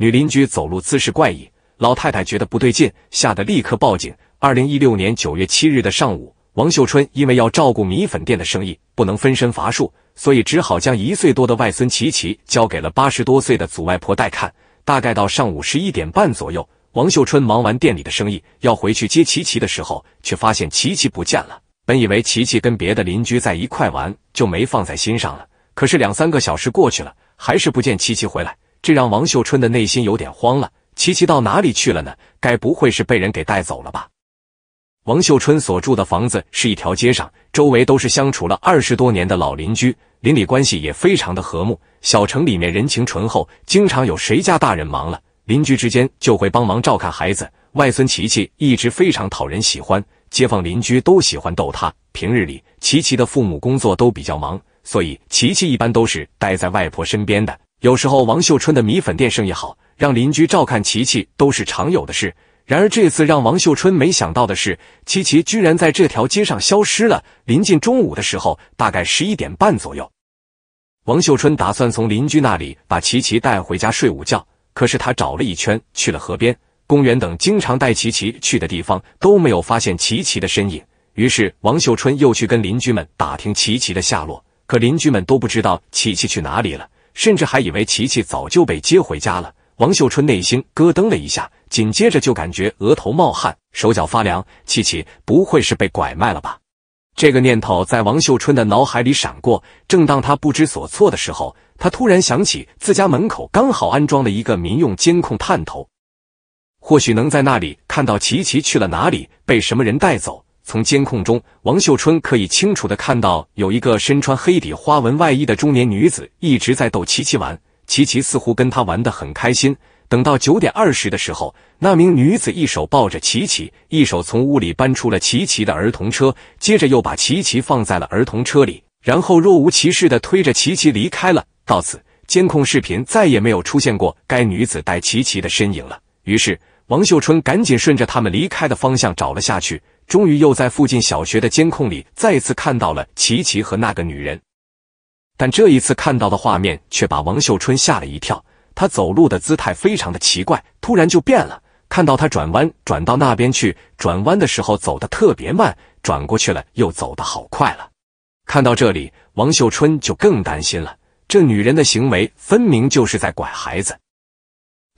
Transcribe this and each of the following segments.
女邻居走路姿势怪异，老太太觉得不对劲，吓得立刻报警。二零一六年九月七日的上午，王秀春因为要照顾米粉店的生意，不能分身乏术，所以只好将一岁多的外孙琪琪交给了八十多岁的祖外婆带看。大概到上午十一点半左右，王秀春忙完店里的生意，要回去接琪琪的时候，却发现琪琪不见了。本以为琪琪跟别的邻居在一块玩，就没放在心上了。可是两三个小时过去了，还是不见琪琪回来。这让王秀春的内心有点慌了，琪琪到哪里去了呢？该不会是被人给带走了吧？王秀春所住的房子是一条街上，周围都是相处了二十多年的老邻居，邻里关系也非常的和睦。小城里面人情醇厚，经常有谁家大人忙了，邻居之间就会帮忙照看孩子。外孙琪琪一直非常讨人喜欢，街坊邻居都喜欢逗他。平日里，琪琪的父母工作都比较忙，所以琪琪一般都是待在外婆身边的。有时候，王秀春的米粉店生意好，让邻居照看琪琪都是常有的事。然而，这次让王秀春没想到的是，琪琪居然在这条街上消失了。临近中午的时候，大概十一点半左右，王秀春打算从邻居那里把琪琪带回家睡午觉。可是，他找了一圈，去了河边、公园等经常带琪琪去的地方，都没有发现琪琪的身影。于是，王秀春又去跟邻居们打听琪琪的下落，可邻居们都不知道琪琪去哪里了。甚至还以为琪琪早就被接回家了，王秀春内心咯噔了一下，紧接着就感觉额头冒汗，手脚发凉。琪琪不会是被拐卖了吧？这个念头在王秀春的脑海里闪过。正当他不知所措的时候，他突然想起自家门口刚好安装了一个民用监控探头，或许能在那里看到琪琪去了哪里，被什么人带走。从监控中，王秀春可以清楚的看到，有一个身穿黑底花纹外衣的中年女子一直在逗琪琪玩，琪琪似乎跟她玩得很开心。等到九点二十的时候，那名女子一手抱着琪琪，一手从屋里搬出了琪琪的儿童车，接着又把琪琪放在了儿童车里，然后若无其事的推着琪琪离开了。到此，监控视频再也没有出现过该女子带琪琪的身影了。于是。王秀春赶紧顺着他们离开的方向找了下去，终于又在附近小学的监控里再次看到了琪琪和那个女人。但这一次看到的画面却把王秀春吓了一跳，他走路的姿态非常的奇怪，突然就变了。看到他转弯转到那边去，转弯的时候走的特别慢，转过去了又走的好快了。看到这里，王秀春就更担心了，这女人的行为分明就是在拐孩子。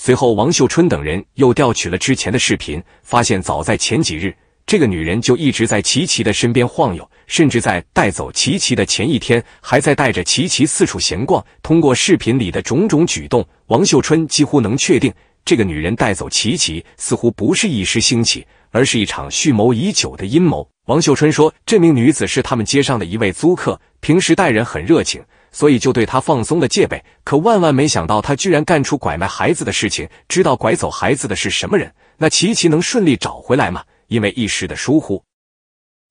随后，王秀春等人又调取了之前的视频，发现早在前几日，这个女人就一直在琪琪的身边晃悠，甚至在带走琪琪的前一天，还在带着琪琪四处闲逛。通过视频里的种种举动，王秀春几乎能确定，这个女人带走琪琪似乎不是一时兴起，而是一场蓄谋已久的阴谋。王秀春说，这名女子是他们街上的一位租客，平时待人很热情。所以就对他放松了戒备，可万万没想到他居然干出拐卖孩子的事情。知道拐走孩子的是什么人，那琪琪能顺利找回来吗？因为一时的疏忽，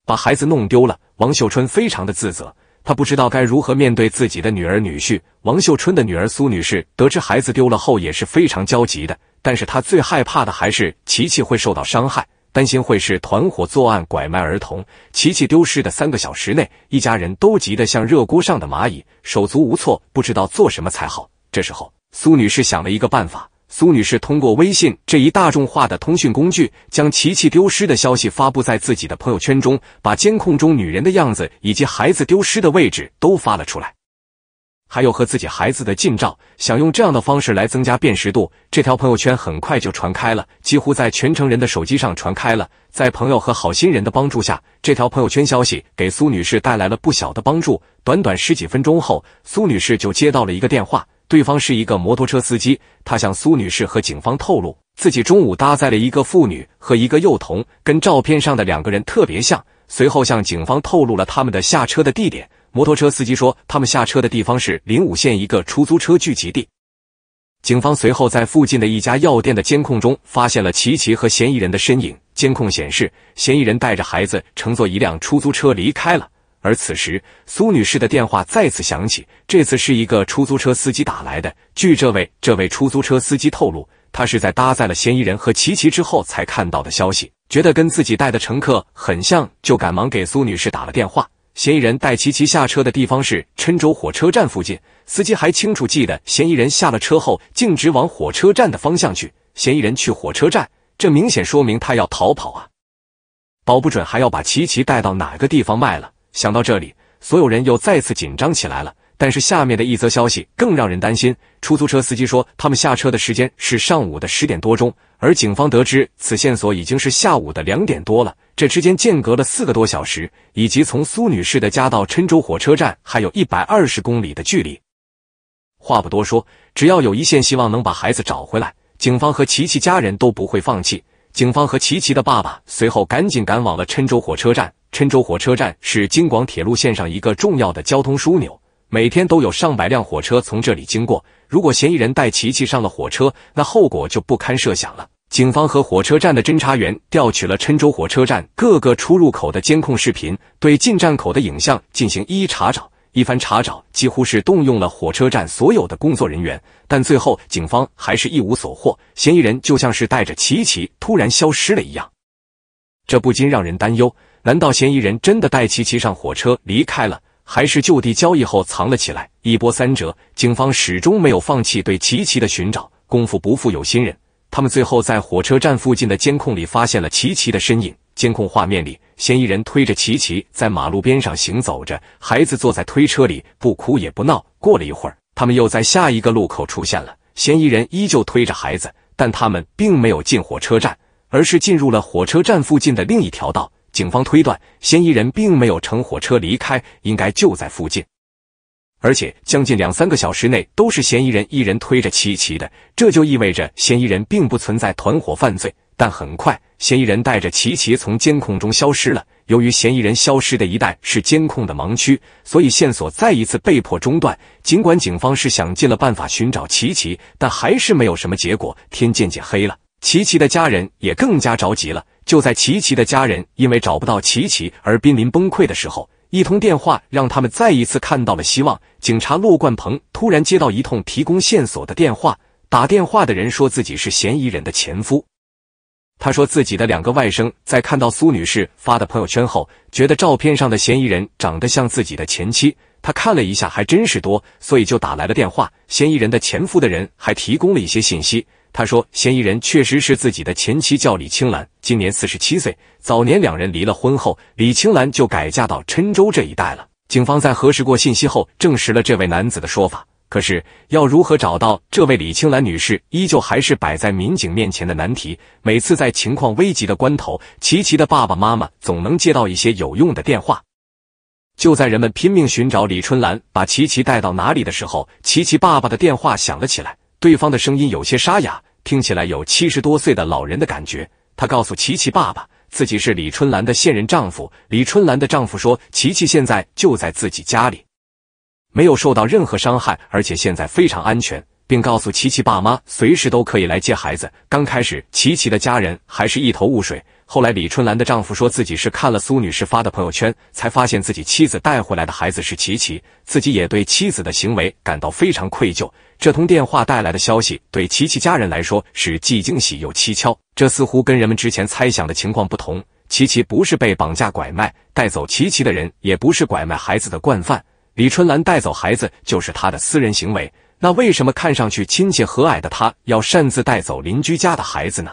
把孩子弄丢了。王秀春非常的自责，他不知道该如何面对自己的女儿女婿。王秀春的女儿苏女士得知孩子丢了后也是非常焦急的，但是她最害怕的还是琪琪会受到伤害。担心会是团伙作案拐卖儿童，琪琪丢失的三个小时内，一家人都急得像热锅上的蚂蚁，手足无措，不知道做什么才好。这时候，苏女士想了一个办法，苏女士通过微信这一大众化的通讯工具，将琪琪丢失的消息发布在自己的朋友圈中，把监控中女人的样子以及孩子丢失的位置都发了出来。还有和自己孩子的近照，想用这样的方式来增加辨识度。这条朋友圈很快就传开了，几乎在全城人的手机上传开了。在朋友和好心人的帮助下，这条朋友圈消息给苏女士带来了不小的帮助。短短十几分钟后，苏女士就接到了一个电话，对方是一个摩托车司机，他向苏女士和警方透露，自己中午搭载了一个妇女和一个幼童，跟照片上的两个人特别像。随后向警方透露了他们的下车的地点。摩托车司机说：“他们下车的地方是临武县一个出租车聚集地。”警方随后在附近的一家药店的监控中发现了琪琪和嫌疑人的身影。监控显示，嫌疑人带着孩子乘坐一辆出租车离开了。而此时，苏女士的电话再次响起，这次是一个出租车司机打来的。据这位这位出租车司机透露，他是在搭载了嫌疑人和琪琪之后才看到的消息，觉得跟自己带的乘客很像，就赶忙给苏女士打了电话。嫌疑人带琪琪下车的地方是郴州火车站附近，司机还清楚记得，嫌疑人下了车后，径直往火车站的方向去。嫌疑人去火车站，这明显说明他要逃跑啊，保不准还要把琪琪带到哪个地方卖了。想到这里，所有人又再次紧张起来了。但是下面的一则消息更让人担心，出租车司机说，他们下车的时间是上午的十点多钟。而警方得知此线索已经是下午的两点多了，这之间间隔了四个多小时，以及从苏女士的家到郴州火车站还有一百二十公里的距离。话不多说，只要有一线希望能把孩子找回来，警方和琪琪家人都不会放弃。警方和琪琪的爸爸随后赶紧赶往了郴州火车站。郴州火车站是京广铁路线上一个重要的交通枢纽。每天都有上百辆火车从这里经过。如果嫌疑人带琪琪上了火车，那后果就不堪设想了。警方和火车站的侦查员调取了郴州火车站各个出入口的监控视频，对进站口的影像进行一一查找。一番查找，几乎是动用了火车站所有的工作人员，但最后警方还是一无所获。嫌疑人就像是带着琪琪突然消失了一样，这不禁让人担忧：难道嫌疑人真的带琪琪上火车离开了？还是就地交易后藏了起来，一波三折，警方始终没有放弃对琪琪的寻找。功夫不负有心人，他们最后在火车站附近的监控里发现了琪琪的身影。监控画面里，嫌疑人推着琪琪在马路边上行走着，孩子坐在推车里，不哭也不闹。过了一会儿，他们又在下一个路口出现了，嫌疑人依旧推着孩子，但他们并没有进火车站，而是进入了火车站附近的另一条道。警方推断，嫌疑人并没有乘火车离开，应该就在附近。而且，将近两三个小时内都是嫌疑人一人推着齐齐的，这就意味着嫌疑人并不存在团伙犯罪。但很快，嫌疑人带着齐齐从监控中消失了。由于嫌疑人消失的一带是监控的盲区，所以线索再一次被迫中断。尽管警方是想尽了办法寻找齐齐，但还是没有什么结果。天渐渐黑了，齐齐的家人也更加着急了。就在琪琪的家人因为找不到琪琪而濒临崩溃的时候，一通电话让他们再一次看到了希望。警察骆冠鹏突然接到一通提供线索的电话，打电话的人说自己是嫌疑人的前夫。他说自己的两个外甥在看到苏女士发的朋友圈后，觉得照片上的嫌疑人长得像自己的前妻。他看了一下，还真是多，所以就打来了电话。嫌疑人的前夫的人还提供了一些信息。他说：“嫌疑人确实是自己的前妻，叫李青兰，今年四十七岁。早年两人离了婚后，李青兰就改嫁到郴州这一带了。”警方在核实过信息后，证实了这位男子的说法。可是，要如何找到这位李青兰女士，依旧还是摆在民警面前的难题。每次在情况危急的关头，琪琪的爸爸妈妈总能接到一些有用的电话。就在人们拼命寻找李春兰，把琪琪带到哪里的时候，琪琪爸爸的电话响了起来，对方的声音有些沙哑。听起来有七十多岁的老人的感觉。他告诉琪琪爸爸，自己是李春兰的现任丈夫。李春兰的丈夫说，琪琪现在就在自己家里，没有受到任何伤害，而且现在非常安全，并告诉琪琪爸妈，随时都可以来接孩子。刚开始，琪琪的家人还是一头雾水。后来，李春兰的丈夫说自己是看了苏女士发的朋友圈，才发现自己妻子带回来的孩子是琪琪，自己也对妻子的行为感到非常愧疚。这通电话带来的消息对琪琪家人来说是既惊喜又蹊跷，这似乎跟人们之前猜想的情况不同。琪琪不是被绑架拐卖，带走琪琪的人也不是拐卖孩子的惯犯，李春兰带走孩子就是她的私人行为。那为什么看上去亲切和蔼的她要擅自带走邻居家的孩子呢？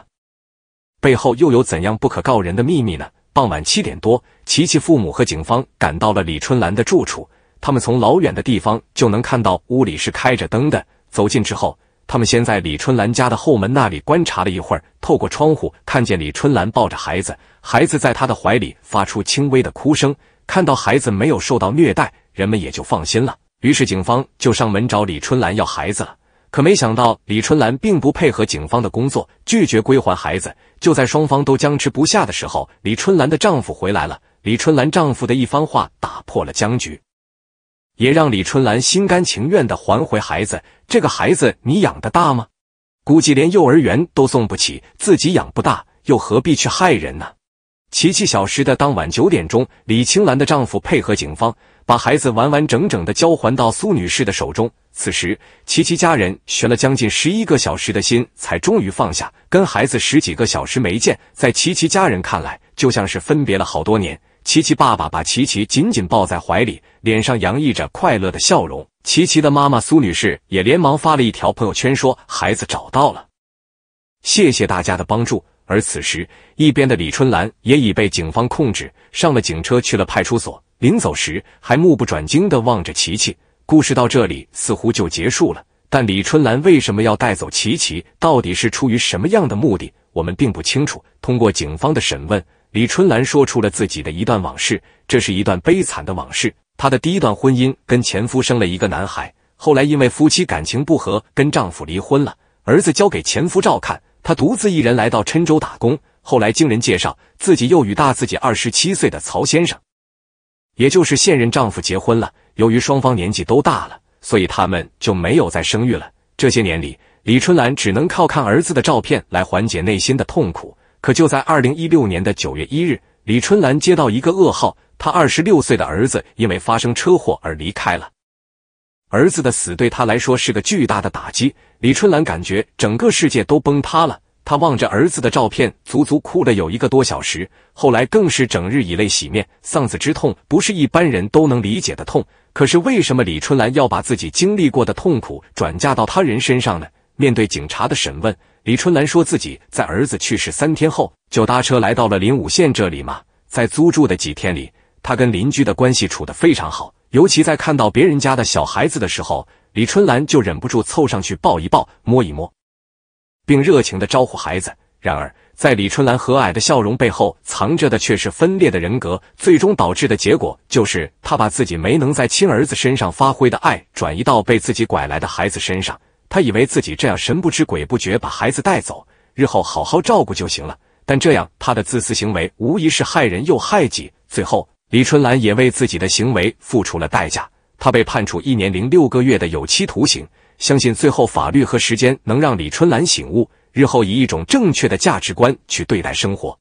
背后又有怎样不可告人的秘密呢？傍晚七点多，琪琪父母和警方赶到了李春兰的住处。他们从老远的地方就能看到屋里是开着灯的。走近之后，他们先在李春兰家的后门那里观察了一会儿，透过窗户看见李春兰抱着孩子，孩子在她的怀里发出轻微的哭声。看到孩子没有受到虐待，人们也就放心了。于是警方就上门找李春兰要孩子了。可没想到，李春兰并不配合警方的工作，拒绝归还孩子。就在双方都僵持不下的时候，李春兰的丈夫回来了。李春兰丈夫的一番话打破了僵局，也让李春兰心甘情愿地还回孩子。这个孩子你养得大吗？估计连幼儿园都送不起，自己养不大，又何必去害人呢？奇迹小时的当晚九点钟，李青兰的丈夫配合警方。把孩子完完整整的交还到苏女士的手中。此时，琪琪家人悬了将近十一个小时的心，才终于放下。跟孩子十几个小时没见，在琪琪家人看来，就像是分别了好多年。琪琪爸爸把琪琪紧紧抱在怀里，脸上洋溢着快乐的笑容。琪琪的妈妈苏女士也连忙发了一条朋友圈，说孩子找到了，谢谢大家的帮助。而此时，一边的李春兰也已被警方控制，上了警车去了派出所。临走时，还目不转睛地望着琪琪。故事到这里似乎就结束了，但李春兰为什么要带走琪琪，到底是出于什么样的目的，我们并不清楚。通过警方的审问，李春兰说出了自己的一段往事，这是一段悲惨的往事。她的第一段婚姻跟前夫生了一个男孩，后来因为夫妻感情不和，跟丈夫离婚了，儿子交给前夫照看，她独自一人来到郴州打工。后来经人介绍，自己又与大自己二十七岁的曹先生。也就是现任丈夫结婚了，由于双方年纪都大了，所以他们就没有再生育了。这些年里，李春兰只能靠看儿子的照片来缓解内心的痛苦。可就在二零一六年的九月一日，李春兰接到一个噩耗，她二十六岁的儿子因为发生车祸而离开了。儿子的死对她来说是个巨大的打击，李春兰感觉整个世界都崩塌了。他望着儿子的照片，足足哭了有一个多小时，后来更是整日以泪洗面。丧子之痛不是一般人都能理解的痛。可是为什么李春兰要把自己经历过的痛苦转嫁到他人身上呢？面对警察的审问，李春兰说自己在儿子去世三天后就搭车来到了临武县这里嘛，在租住的几天里，他跟邻居的关系处得非常好，尤其在看到别人家的小孩子的时候，李春兰就忍不住凑上去抱一抱，摸一摸。并热情地招呼孩子。然而，在李春兰和蔼的笑容背后，藏着的却是分裂的人格。最终导致的结果就是，她把自己没能在亲儿子身上发挥的爱，转移到被自己拐来的孩子身上。她以为自己这样神不知鬼不觉把孩子带走，日后好好照顾就行了。但这样，她的自私行为无疑是害人又害己。最后，李春兰也为自己的行为付出了代价，她被判处一年零六个月的有期徒刑。相信最后法律和时间能让李春兰醒悟，日后以一种正确的价值观去对待生活。